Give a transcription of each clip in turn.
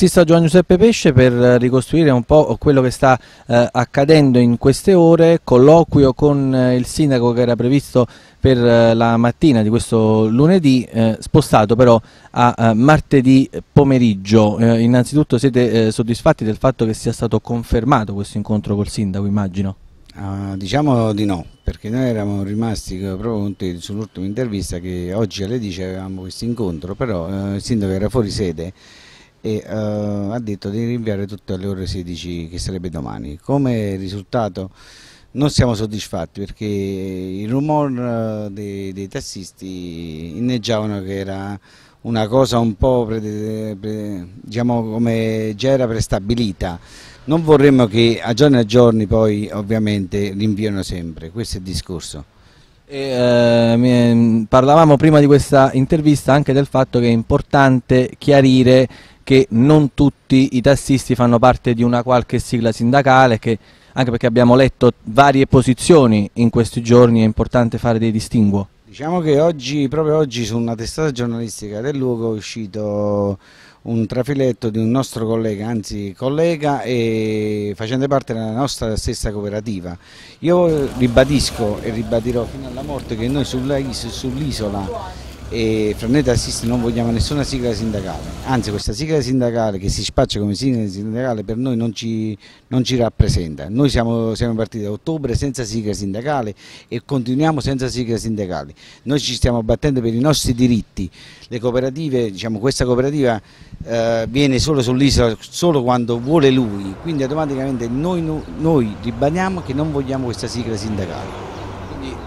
Si sta Giovanni Giuseppe Pesce per eh, ricostruire un po' quello che sta eh, accadendo in queste ore, colloquio con eh, il sindaco che era previsto per eh, la mattina di questo lunedì, eh, spostato però a, a eh, martedì pomeriggio. innanzitutto siete soddisfatti del fatto che sia stato confermato questo incontro col sindaco, immagino? Uh, diciamo di no, perché noi eravamo rimasti pronti sull'ultima intervista che oggi alle 10 avevamo questo incontro, però uh, il sindaco era fuori sede e eh, ha detto di rinviare tutto alle ore 16 che sarebbe domani. Come risultato non siamo soddisfatti perché il rumor eh, dei, dei, tassisti inneggiavano che era una cosa un po' pre, pre, diciamo come già era prestabilita. Non vorremmo che a giorni a giorni poi ovviamente rinviano sempre, questo è il discorso. E, eh, mm, parlavamo prima di questa intervista anche del fatto che è importante chiarire che non tutti i tassisti fanno parte di una qualche sigla sindacale, che, anche perché abbiamo letto varie posizioni in questi giorni, è importante fare dei distinguo. Diciamo che oggi, proprio oggi su una testata giornalistica del luogo è uscito un trafiletto di un nostro collega, anzi collega e facente parte della nostra stessa cooperativa. Io ribadisco e ribadirò fino alla morte che noi sull'isola e fra noi non vogliamo nessuna sigla sindacale, anzi questa sigla sindacale che si spaccia come sigla sindacale per noi non ci, non ci rappresenta, noi siamo, siamo, partiti da ottobre senza sigla sindacale e continuiamo senza sigla sindacale, noi ci stiamo battendo per i nostri diritti, le cooperative, diciamo questa cooperativa eh, viene solo sull'isola solo quando vuole lui, quindi automaticamente noi, noi ribadiamo che non vogliamo questa sigla sindacale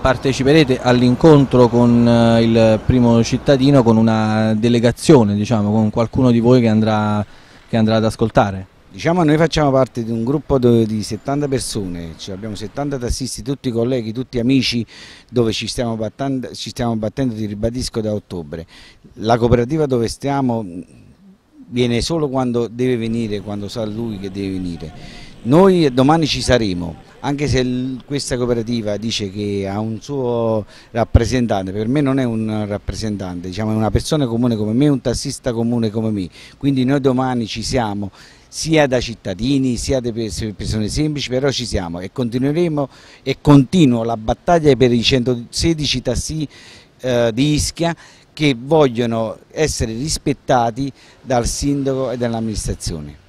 parteciperete all'incontro con eh, il primo cittadino, con una delegazione, diciamo, con qualcuno di voi che andrà, che andrà ad ascoltare. Diciamo noi facciamo parte di un gruppo di 70 persone, cioè abbiamo 70 tassisti, tutti colleghi, tutti amici, dove ci stiamo, battendo, ci stiamo battendo, ti ribadisco, da ottobre. La cooperativa dove stiamo mm, viene solo quando deve venire, quando sa lui che deve venire noi domani ci saremo, anche se questa cooperativa dice che ha un suo rappresentante, per me non è un rappresentante, diciamo è una persona comune come me, un tassista comune come me, quindi noi domani ci siamo sia da cittadini sia da persone semplici, però ci siamo e continueremo e continuo la battaglia per i 116 tassi eh, di Ischia che vogliono essere rispettati dal sindaco e dall'amministrazione.